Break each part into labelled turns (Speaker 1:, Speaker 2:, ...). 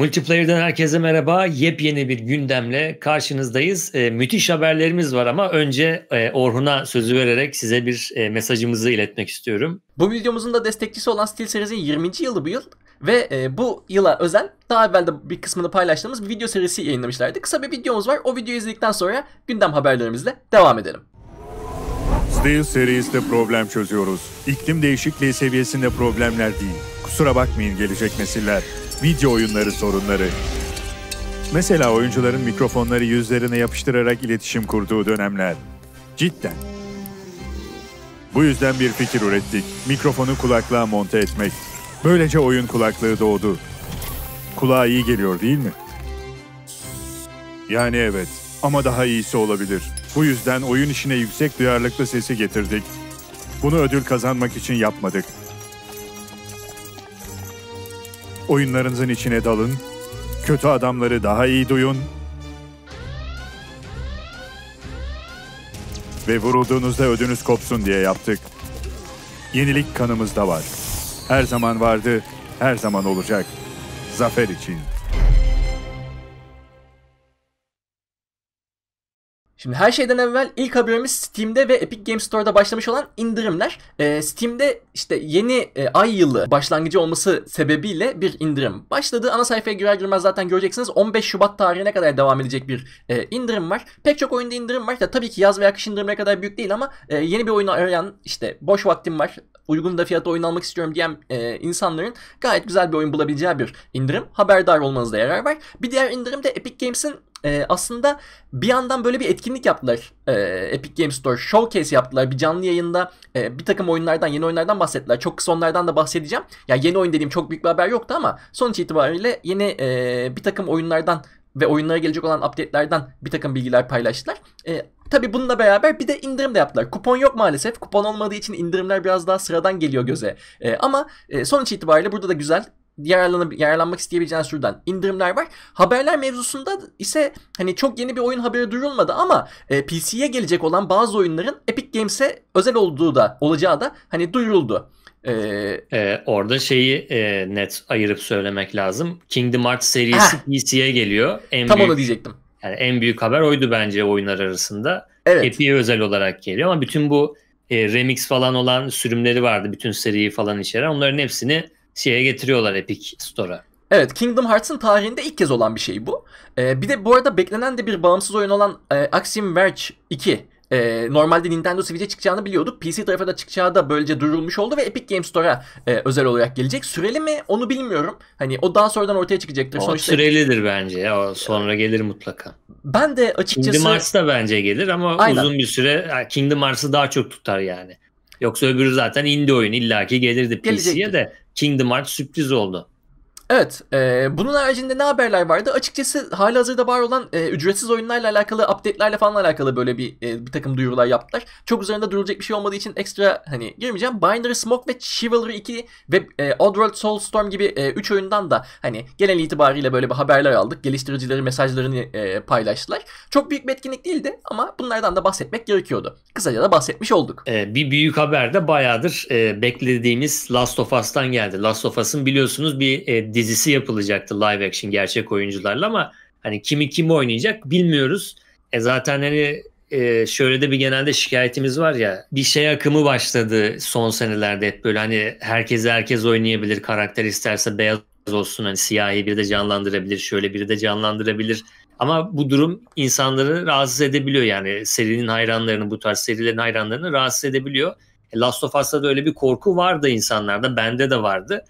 Speaker 1: Multiplayer'den herkese merhaba. Yepyeni bir gündemle karşınızdayız. E, müthiş haberlerimiz var ama önce e, Orhun'a sözü vererek size bir e, mesajımızı iletmek istiyorum.
Speaker 2: Bu videomuzun da destekçisi olan SteelSeries'in 20. yılı bu yıl ve e, bu yıla özel daha evvel de bir kısmını paylaştığımız bir video serisi yayınlamışlardı. Kısa bir videomuz var. O videoyu izledikten sonra gündem
Speaker 3: haberlerimizle devam edelim. Steel Series'te problem çözüyoruz. İklim değişikliği seviyesinde problemler değil Kusura bakmayın gelecek nesiller. Video oyunları sorunları. Mesela oyuncuların mikrofonları yüzlerine yapıştırarak iletişim kurduğu dönemler. Cidden. Bu yüzden bir fikir ürettik. Mikrofonu kulaklığa monte etmek. Böylece oyun kulaklığı doğdu. Kulağa iyi geliyor değil mi? Yani evet ama daha iyisi olabilir. Bu yüzden oyun işine yüksek duyarlılıklı sesi getirdik. Bunu ödül kazanmak için yapmadık. oyunlarınızın içine dalın, kötü adamları daha iyi duyun ve vurulduğunuzda ödünüz kopsun diye yaptık. Yenilik kanımızda var. Her zaman vardı, her zaman olacak. Zafer için. Şimdi her
Speaker 2: şeyden evvel ilk haberimiz Steam'de ve Epic Games Store'da başlamış olan indirimler. Ee, Steam'de işte yeni e, ay yılı başlangıcı olması sebebiyle bir indirim başladı. Ana sayfaya girer girmez zaten göreceksiniz 15 Şubat tarihine kadar devam edecek bir e, indirim var. Pek çok oyunda indirim var da tabii ki yaz veya kış indirimine kadar büyük değil ama e, yeni bir oyunu arayan işte boş vaktim var uygun da fiyata oyun almak istiyorum diyen e, insanların gayet güzel bir oyun bulabileceği bir indirim. Haberdar olmanızda yarar var. Bir diğer indirim de Epic Games'in e, aslında bir yandan böyle bir etkinlik yaptılar. E, Epic Games Store Showcase yaptılar. Bir canlı yayında e, bir takım oyunlardan, yeni oyunlardan bahsettiler. Çok kısa onlardan da bahsedeceğim. Ya yeni oyun dediğim çok büyük bir haber yoktu ama sonuç itibariyle yeni e, bir takım oyunlardan ve oyunlara gelecek olan update'lerden bir takım bilgiler paylaştılar. E, Tabi bununla beraber bir de indirim de yaptılar. Kupon yok maalesef. Kupon olmadığı için indirimler biraz daha sıradan geliyor göze. E, ama e, sonuç itibariyle burada da güzel yararlanıp yararlanmak isteyebileceğiniz türden indirimler var. Haberler mevzusunda ise hani çok yeni bir oyun haberi duyulmadı. ama e, PC'ye gelecek olan bazı oyunların Epic Games'e özel olduğu da olacağı da hani duyuruldu.
Speaker 1: Ee, ee, orada şeyi e, net ayırıp söylemek lazım. Kingdom Hearts serisi heh, PC'ye geliyor. En tam büyük, onu diyecektim. Yani en büyük haber oydu bence oyunlar arasında. Evet. Epi'ye özel olarak geliyor ama bütün bu e, remix falan olan sürümleri vardı. Bütün seriyi falan içeren. Onların hepsini şeye getiriyorlar Epic Store'a.
Speaker 2: Evet Kingdom Hearts'ın tarihinde ilk kez olan bir şey bu. Ee, bir de bu arada beklenen de bir bağımsız oyun olan e, Axiom Verge 2 e, normalde Nintendo Switch'e çıkacağını biliyorduk. PC tarafa da çıkacağı da böylece duyurulmuş oldu ve Epic Games Store'a e, özel olarak gelecek. Süreli mi onu bilmiyorum. Hani o daha sonradan ortaya çıkacaktır. O Sonuçta...
Speaker 1: sürelidir bence ya. O sonra gelir mutlaka.
Speaker 2: Ben de açıkçası... Kingdom Hearts
Speaker 1: bence gelir ama Aynen. uzun bir süre Kingdom Hearts'ı daha çok tutar yani. Yoksa öbürü zaten indie oyun illaki gelirdi PC'ye de Kingdom Hearts sürpriz oldu.
Speaker 2: Evet, e, bunun haricinde ne haberler vardı? Açıkçası hali hazırda var olan e, ücretsiz oyunlarla alakalı, update'lerle falan alakalı böyle bir, e, bir takım duyurular yaptılar. Çok üzerinde durulacak bir şey olmadığı için ekstra hani girmeyeceğim. Binary Smoke ve Chivalry 2 ve e, Oddworld Soulstorm gibi 3 e, üç oyundan da hani genel itibariyle böyle bir haberler aldık. Geliştiricileri mesajlarını e, paylaştılar. Çok büyük bir etkinlik değildi ama bunlardan da bahsetmek gerekiyordu. Kısaca da bahsetmiş olduk. Ee, bir büyük haber de bayağıdır e,
Speaker 1: beklediğimiz Last of Us'tan geldi. Last of Us'ın biliyorsunuz bir e, dizisi yapılacaktı live action gerçek oyuncularla ama hani kimi kim oynayacak bilmiyoruz. E zaten hani e, şöyle de bir genelde şikayetimiz var ya bir şey akımı başladı son senelerde hep böyle hani herkes herkes oynayabilir karakter isterse beyaz olsun hani siyahi biri de canlandırabilir şöyle biri de canlandırabilir ama bu durum insanları rahatsız edebiliyor yani serinin hayranlarını bu tarz serilerin hayranlarını rahatsız edebiliyor. E, Last of Us'ta da öyle bir korku vardı insanlarda bende de vardı.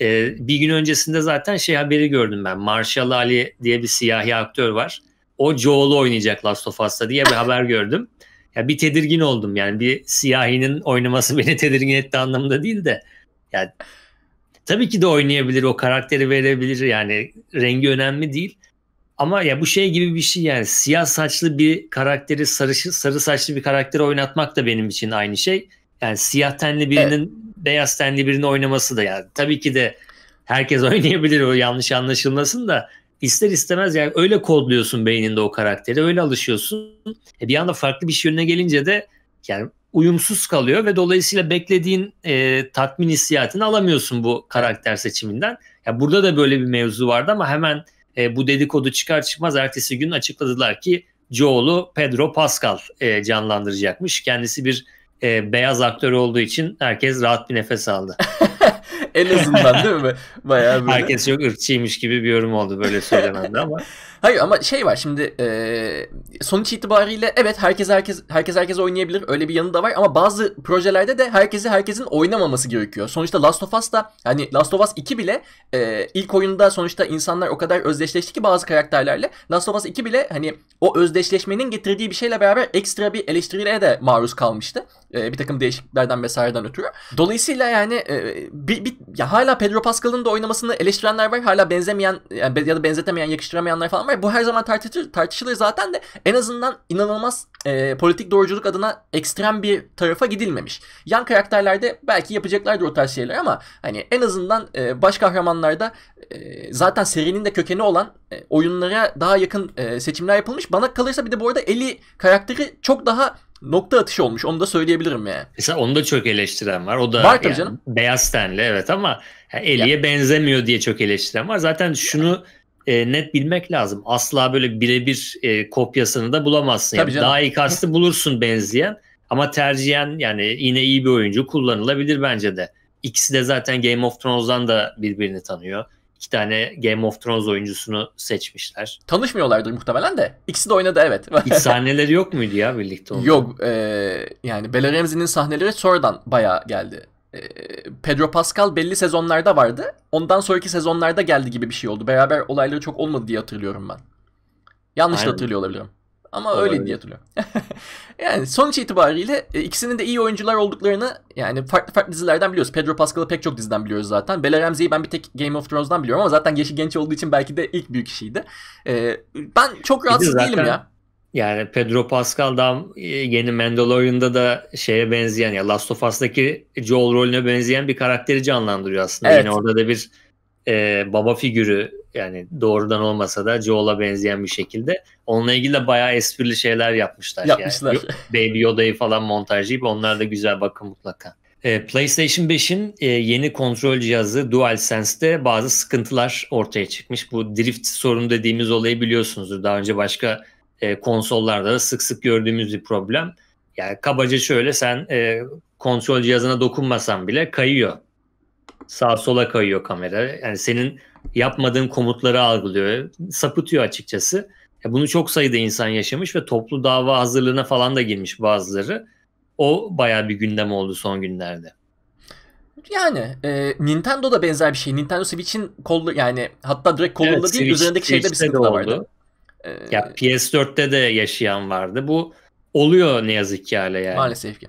Speaker 1: E, bir gün öncesinde zaten şey haberi gördüm ben. Marshall Ali diye bir siyahi aktör var. O Joel'u oynayacak Last of Us'ta diye bir haber gördüm. Ya bir tedirgin oldum yani bir siyahinin oynaması beni tedirgin etti anlamında değil de. Yani tabii ki de oynayabilir o karakteri verebilir yani rengi önemli değil. Ama ya bu şey gibi bir şey yani siyah saçlı bir karakteri sarı, sarı saçlı bir karakteri oynatmak da benim için aynı şey. Yani siyah tenli birinin evet beyaz tenli birini oynaması da yani tabii ki de herkes oynayabilir o yanlış anlaşılmasın da ister istemez yani öyle kodluyorsun beyninde o karakteri öyle alışıyorsun. E bir anda farklı bir şey yönüne gelince de yani uyumsuz kalıyor ve dolayısıyla beklediğin e, tatmin hissiyatını alamıyorsun bu karakter seçiminden. Yani burada da böyle bir mevzu vardı ama hemen e, bu dedikodu çıkar çıkmaz ertesi gün açıkladılar ki Joel'u Pedro Pascal e, canlandıracakmış. Kendisi bir e, beyaz aktör olduğu için herkes rahat bir nefes aldı. en azından değil mi? Bayağı böyle. Herkes çok ırkçıymış gibi bir yorum oldu böyle söylenende
Speaker 2: ama. Hayır ama şey var şimdi e, sonuç itibariyle evet herkes herkes herkes herkes oynayabilir öyle bir yanı da var ama bazı projelerde de herkesi herkesin oynamaması gerekiyor. Sonuçta Last of Us da hani Last of Us 2 bile e, ilk oyunda sonuçta insanlar o kadar özdeşleşti ki bazı karakterlerle Last of Us 2 bile hani o özdeşleşmenin getirdiği bir şeyle beraber ekstra bir eleştirilere de maruz kalmıştı. E, bir takım değişikliklerden vesaireden ötürü. Dolayısıyla yani e, bir, bir ya hala Pedro Pascal'ın da oynamasını eleştirenler var. Hala benzemeyen ya da benzetemeyen, yakıştıramayanlar falan var. Bu her zaman tartışılır, tartışılır zaten de en azından inanılmaz e, politik doğruculuk adına ekstrem bir tarafa gidilmemiş. Yan karakterlerde belki yapacaklardır o tarz şeyler ama hani en azından e, baş kahramanlarda e, zaten serinin de kökeni olan e, oyunlara daha yakın e, seçimler yapılmış. Bana kalırsa bir de bu arada Eli karakteri çok daha nokta atışı olmuş. Onu da söyleyebilirim yani.
Speaker 1: Mesela onu da çok eleştiren var. O da var yani, canım. beyaz tenli evet ama Eli'ye ya. benzemiyor diye çok eleştiren var. Zaten şunu e, net bilmek lazım. Asla böyle birebir e, kopyasını da bulamazsın. Tabii yani. Canım. Daha iyi kastı bulursun benzeyen. Ama tercihen yani yine iyi bir oyuncu kullanılabilir bence de. İkisi de zaten Game of Thrones'dan da birbirini tanıyor iki tane Game of Thrones
Speaker 2: oyuncusunu
Speaker 1: seçmişler.
Speaker 2: Tanışmıyorlardır muhtemelen de. İkisi de oynadı evet. Hiç sahneleri
Speaker 1: yok muydu ya
Speaker 2: birlikte? Onunla? Yok. E, yani Bella Ramsey'nin sahneleri sonradan bayağı geldi. E, Pedro Pascal belli sezonlarda vardı. Ondan sonraki sezonlarda geldi gibi bir şey oldu. Beraber olayları çok olmadı diye hatırlıyorum ben. Yanlış Aynen. hatırlıyor olabilirim. Ama Olabilir. öyle diye hatırlıyorum. yani sonuç itibariyle e, ikisinin de iyi oyuncular olduklarını yani farklı farklı dizilerden biliyoruz. Pedro Pascal'ı pek çok diziden biliyoruz zaten. Bella Ramsey'i ben bir tek Game of Thrones'dan biliyorum ama zaten yaşı genç olduğu için belki de ilk büyük işiydi. Ee, ben çok rahatsız zaten, değilim ya. Yani Pedro Pascal'dan
Speaker 1: e, yeni Mandalorian'da da şeye benzeyen ya Last of Us'taki Joel rolüne benzeyen bir karakteri canlandırıyor aslında. Evet. Yine orada da bir e, baba figürü yani doğrudan olmasa da Joel'a benzeyen bir şekilde. Onunla ilgili de bayağı esprili şeyler yapmışlar. Yapmışlar. Yani. Baby Yoda'yı falan montajlayıp onlar da güzel bakın mutlaka. E, PlayStation 5'in e, yeni kontrol cihazı DualSense'de bazı sıkıntılar ortaya çıkmış. Bu drift sorunu dediğimiz olayı biliyorsunuzdur. Daha önce başka e, konsollarda da sık sık gördüğümüz bir problem. Yani kabaca şöyle sen e, kontrol cihazına dokunmasan bile kayıyor. Sağ sola kayıyor kamera. Yani senin yapmadığın komutları algılıyor. Sapıtıyor açıkçası. Ya e, bunu çok sayıda insan yaşamış ve toplu dava hazırlığına falan da girmiş bazıları. O bayağı bir gündem oldu son günlerde.
Speaker 2: Yani e, Nintendo da benzer bir şey. Nintendo Switch'in kollu yani hatta direkt kolunda evet, değil Switch, üzerindeki şeyde bir sıkıntı oldu. vardı.
Speaker 1: Ee, ya PS4'te de yaşayan vardı. Bu
Speaker 2: oluyor ne yazık ki hala yani. Maalesef ki.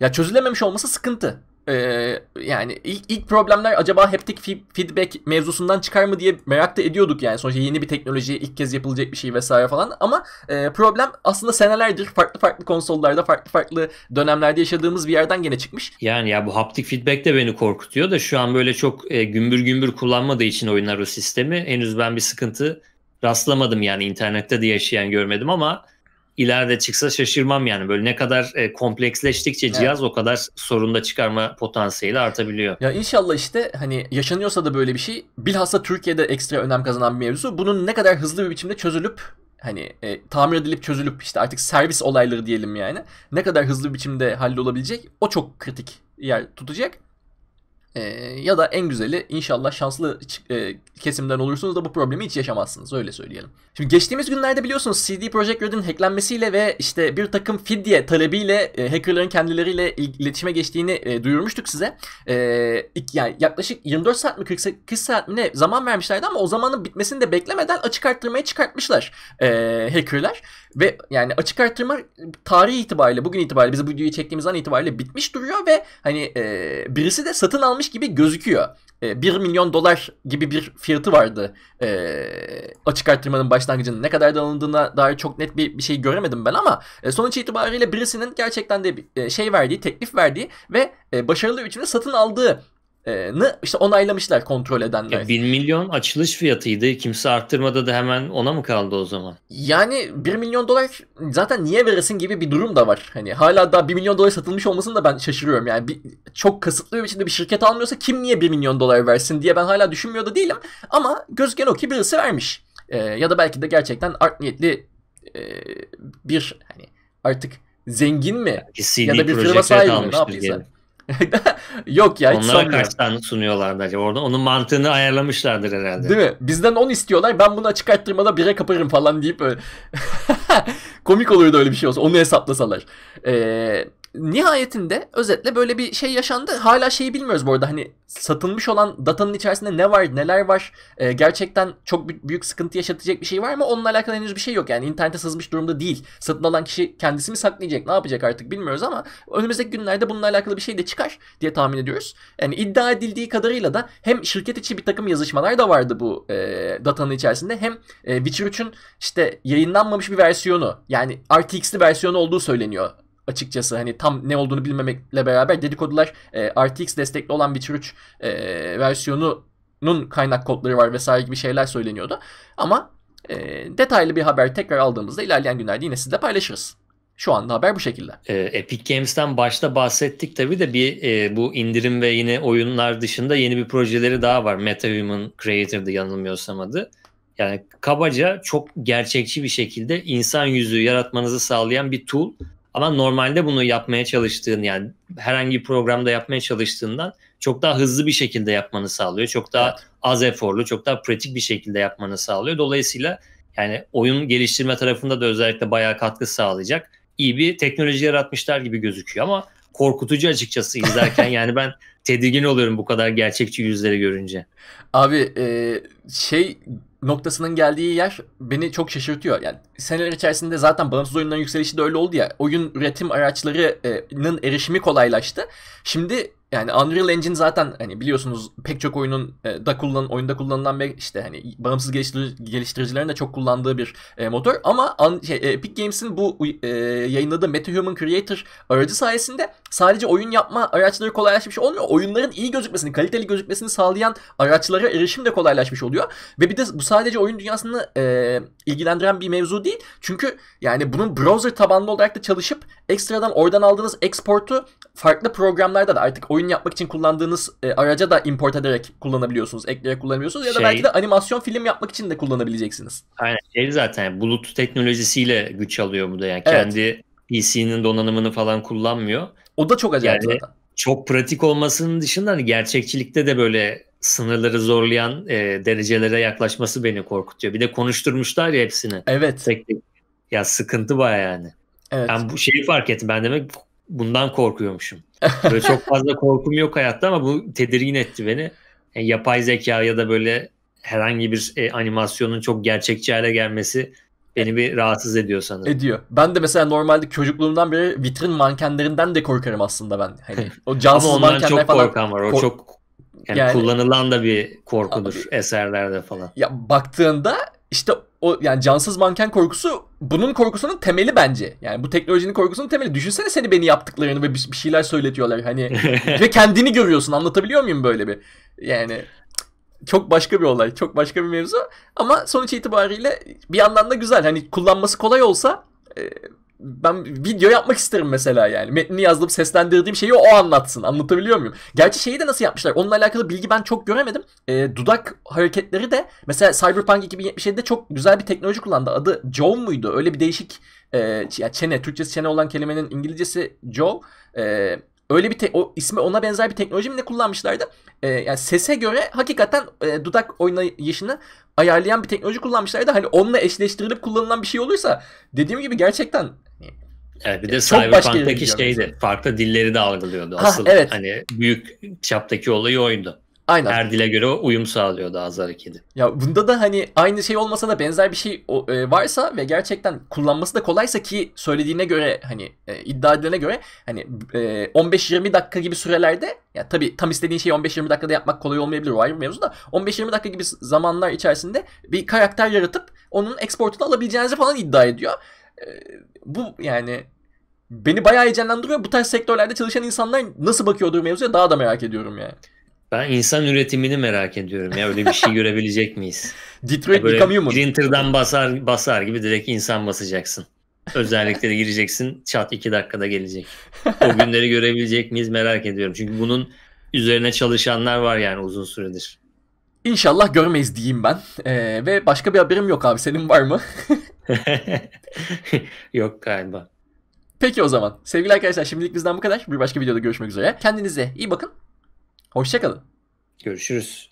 Speaker 2: Ya çözülememiş olması sıkıntı. Ee, yani ilk, ilk problemler acaba haptic feedback mevzusundan çıkar mı diye merak da ediyorduk yani sonuçta yeni bir teknoloji ilk kez yapılacak bir şey vesaire falan ama e, problem aslında senelerdir farklı farklı konsollarda farklı farklı dönemlerde yaşadığımız bir yerden gene çıkmış.
Speaker 1: Yani ya bu haptic feedback de beni korkutuyor da şu an böyle çok e, gümbür gümbür kullanmadığı için oyunlar o sistemi henüz ben bir sıkıntı rastlamadım yani internette de yaşayan görmedim ama ileride çıksa şaşırmam yani. Böyle ne kadar e, kompleksleştikçe evet. cihaz o kadar sorun da çıkarma potansiyeli artabiliyor.
Speaker 2: Ya inşallah işte hani yaşanıyorsa da böyle bir şey bilhassa Türkiye'de ekstra önem kazanan bir mevzu. Bunun ne kadar hızlı bir biçimde çözülüp hani e, tamir edilip çözülüp işte artık servis olayları diyelim yani. Ne kadar hızlı bir biçimde hallolabilecek o çok kritik yer tutacak. E, ya da en güzeli inşallah şanslı e, kesimden olursunuz da bu problemi hiç yaşamazsınız öyle söyleyelim. Şimdi geçtiğimiz günlerde biliyorsunuz CD Projekt Red'in hacklenmesiyle ve işte bir takım fidye talebiyle e, hackerların kendileriyle iletişime geçtiğini e, duyurmuştuk size. E, yani yaklaşık 24 saat mi 48 saat mi ne zaman vermişlerdi ama o zamanın bitmesini de beklemeden açık arttırmaya çıkartmışlar e, hackerlar. Ve yani açık artırma tarihi itibariyle bugün itibariyle bizi bu videoyu çektiğimiz an itibariyle bitmiş duruyor ve hani e, birisi de satın almış gibi gözüküyor. E, 1 milyon dolar gibi bir fiyatı vardı e, açık artırmanın başlangıcının. Ne kadar da alındığına dair çok net bir, bir şey göremedim ben ama e, sonuç itibariyle birisinin gerçekten de e, şey verdiği, teklif verdiği ve e, başarılı bir biçimde satın aldığı ee, işte onaylamışlar kontrol edenler. Ya 1 milyon açılış fiyatıydı. Kimse
Speaker 1: arttırmadı da hemen ona mı kaldı o zaman?
Speaker 2: Yani 1 milyon dolar zaten niye veresin gibi bir durum da var. Hani hala daha 1 milyon dolar satılmış olmasını da ben şaşırıyorum. Yani bir, çok kısıtlı bir biçimde bir şirket almıyorsa kim niye 1 milyon dolar versin diye ben hala düşünmüyor da değilim. Ama gözüken o ki birisi vermiş. Ee, ya da belki de gerçekten art niyetli e, bir hani artık zengin mi? Belki CD ya da bir firma sahibi mi? Ne yaptıysa. Diyelim. Yok ya. Onlara sanmıyorum. kaç tane sunuyorlardı acaba? Orada onun mantığını ayarlamışlardır herhalde. Değil mi? Bizden 10 istiyorlar. Ben bunu açık arttırmada bire kaparım falan deyip öyle. komik olurdu öyle bir şey olsa. Onu hesaplasalar. Eee Nihayetinde özetle böyle bir şey yaşandı. Hala şeyi bilmiyoruz bu arada hani satılmış olan datanın içerisinde ne var neler var e, gerçekten çok büyük sıkıntı yaşatacak bir şey var mı onunla alakalı henüz bir şey yok yani internete sızmış durumda değil. Satın alan kişi kendisi mi saklayacak ne yapacak artık bilmiyoruz ama önümüzdeki günlerde bununla alakalı bir şey de çıkar diye tahmin ediyoruz. Yani iddia edildiği kadarıyla da hem şirket içi bir takım yazışmalar da vardı bu e, datanın içerisinde hem e, Witcher 3'ün işte yayınlanmamış bir versiyonu yani RTX'li versiyonu olduğu söyleniyor açıkçası. Hani tam ne olduğunu bilmemekle beraber dedikodular e, RTX destekli olan bir 3 e, versiyonunun kaynak kodları var vesaire gibi şeyler söyleniyordu. Ama e, detaylı bir haber tekrar aldığımızda ilerleyen günlerde yine sizle paylaşırız. Şu anda haber bu şekilde. E, Epic Games'ten başta bahsettik tabii de bir e, bu indirim ve yine
Speaker 1: oyunlar dışında yeni bir projeleri daha var. MetaHuman Creator'dı yanılmıyorsam adı. Yani kabaca çok gerçekçi bir şekilde insan yüzü yaratmanızı sağlayan bir tool. Ama normalde bunu yapmaya çalıştığın yani herhangi bir programda yapmaya çalıştığından çok daha hızlı bir şekilde yapmanı sağlıyor. Çok daha evet. az eforlu, çok daha pratik bir şekilde yapmanı sağlıyor. Dolayısıyla yani oyun geliştirme tarafında da özellikle bayağı katkı sağlayacak iyi bir teknoloji yaratmışlar gibi gözüküyor ama korkutucu açıkçası izlerken yani ben tedirgin
Speaker 2: oluyorum bu kadar gerçekçi yüzleri görünce. Abi e, şey noktasının geldiği yer beni çok şaşırtıyor. Yani seneler içerisinde zaten bağımsız oyunların yükselişi de öyle oldu ya. Oyun üretim araçlarının erişimi kolaylaştı. Şimdi yani Unreal Engine zaten hani biliyorsunuz pek çok oyunun e, da kullan oyunda kullanılan ve işte hani bağımsız geliştiricilerin de çok kullandığı bir e, motor ama an, şey, Epic Games'in bu e, yayınladığı MetaHuman Creator aracı sayesinde sadece oyun yapma araçları kolaylaşmış olmuyor. Oyunların iyi gözükmesini, kaliteli gözükmesini sağlayan araçlara erişim de kolaylaşmış oluyor. Ve bir de bu sadece oyun dünyasını e, ilgilendiren bir mevzu değil. Çünkü yani bunun browser tabanlı olarak da çalışıp ekstradan oradan aldığınız exportu farklı programlarda da artık oyun yapmak için kullandığınız e, araca da import ederek kullanabiliyorsunuz, ekleyerek kullanabiliyorsunuz ya da şey, belki de animasyon film yapmak için de kullanabileceksiniz. Aynen şey zaten bulut teknolojisiyle güç alıyor bu da yani evet. kendi
Speaker 1: PC'nin donanımını falan kullanmıyor. O da çok acayip yani, zaten. Çok pratik olmasının dışında hani gerçekçilikte de böyle sınırları zorlayan e, derecelere yaklaşması beni korkutuyor. Bir de konuşturmuşlar ya hepsini. Evet. Tek Ya sıkıntı baya yani. Evet. Ben bu şeyi fark ettim. Ben demek bundan korkuyormuşum. Böyle çok fazla korkum yok hayatta ama bu tedirgin etti beni. Yani e, yapay zeka ya da böyle herhangi bir e, animasyonun çok gerçekçi hale gelmesi beni bir rahatsız ediyor sanırım. Ediyor.
Speaker 2: Ben de mesela normalde çocukluğumdan beri vitrin mankenlerinden de korkarım aslında ben. Hani o cansız Ama ondan çok falan... korkan var. O Kork- çok yani, yani
Speaker 1: kullanılan da bir korkudur abi,
Speaker 2: eserlerde falan. Ya baktığında işte o yani cansız manken korkusu bunun korkusunun temeli bence. Yani bu teknolojinin korkusunun temeli. Düşünsene seni beni yaptıklarını ve bir, bir şeyler söyletiyorlar hani ve kendini görüyorsun. Anlatabiliyor muyum böyle bir? Yani çok başka bir olay, çok başka bir mevzu ama sonuç itibariyle bir yandan da güzel. Hani kullanması kolay olsa e, ben video yapmak isterim mesela yani. metni yazdım, seslendirdiğim şeyi o anlatsın. Anlatabiliyor muyum? Gerçi şeyi de nasıl yapmışlar? Onunla alakalı bilgi ben çok göremedim. E, dudak hareketleri de mesela Cyberpunk 2077'de çok güzel bir teknoloji kullandı. Adı Joe muydu? Öyle bir değişik e, çene, Türkçesi çene olan kelimenin İngilizcesi Joe. E, öyle bir o ismi ona benzer bir teknoloji mi ne kullanmışlardı? E, yani sese göre hakikaten e, dudak oynayışını ayarlayan bir teknoloji kullanmışlardı. Hani onunla eşleştirilip kullanılan bir şey olursa dediğim gibi gerçekten hani, Evet, bir de e, Cyberpunk'taki şeydi.
Speaker 1: Farklı dilleri de algılıyordu. Asıl ha, evet. hani büyük çaptaki
Speaker 2: olayı oyundu. Aynen. Her dile göre uyum sağlıyor daha azar kedi. Ya bunda da hani aynı şey olmasa da benzer bir şey e, varsa ve gerçekten kullanması da kolaysa ki söylediğine göre hani e, iddia edilene göre hani 15-20 e, dakika gibi sürelerde ya tabi tam istediğin şeyi 15-20 dakikada yapmak kolay olmayabilir o ayrı mevzu da 15-20 dakika gibi zamanlar içerisinde bir karakter yaratıp onun exportunu alabileceğinizi falan iddia ediyor. Bu yani beni bayağı heyecanlandırıyor. Bu tarz sektörlerde çalışan insanlar nasıl bakıyordur mevzuya daha da merak ediyorum yani.
Speaker 1: Ben insan üretimini merak ediyorum ya öyle bir şey görebilecek miyiz? Detroit Böyle Become Printer'dan basar, basar gibi direkt insan basacaksın. Özellikleri gireceksin çat iki dakikada gelecek. O günleri görebilecek miyiz merak ediyorum. Çünkü bunun üzerine
Speaker 2: çalışanlar var yani uzun süredir. İnşallah görmeyiz diyeyim ben. Ee, ve başka bir haberim yok abi. Senin var mı? yok galiba. Peki o zaman. Sevgili arkadaşlar şimdilik bizden bu kadar. Bir başka videoda görüşmek üzere. Kendinize iyi bakın. Hoşçakalın. Görüşürüz.